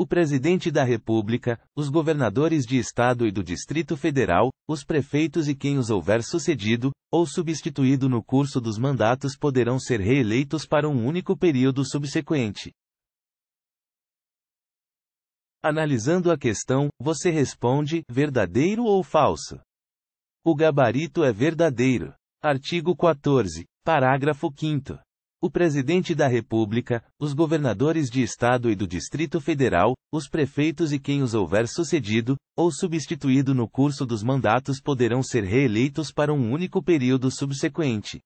o presidente da República, os governadores de Estado e do Distrito Federal, os prefeitos e quem os houver sucedido, ou substituído no curso dos mandatos poderão ser reeleitos para um único período subsequente. Analisando a questão, você responde: verdadeiro ou falso? O gabarito é verdadeiro. Artigo 14, parágrafo 5 o presidente da República, os governadores de Estado e do Distrito Federal, os prefeitos e quem os houver sucedido, ou substituído no curso dos mandatos poderão ser reeleitos para um único período subsequente.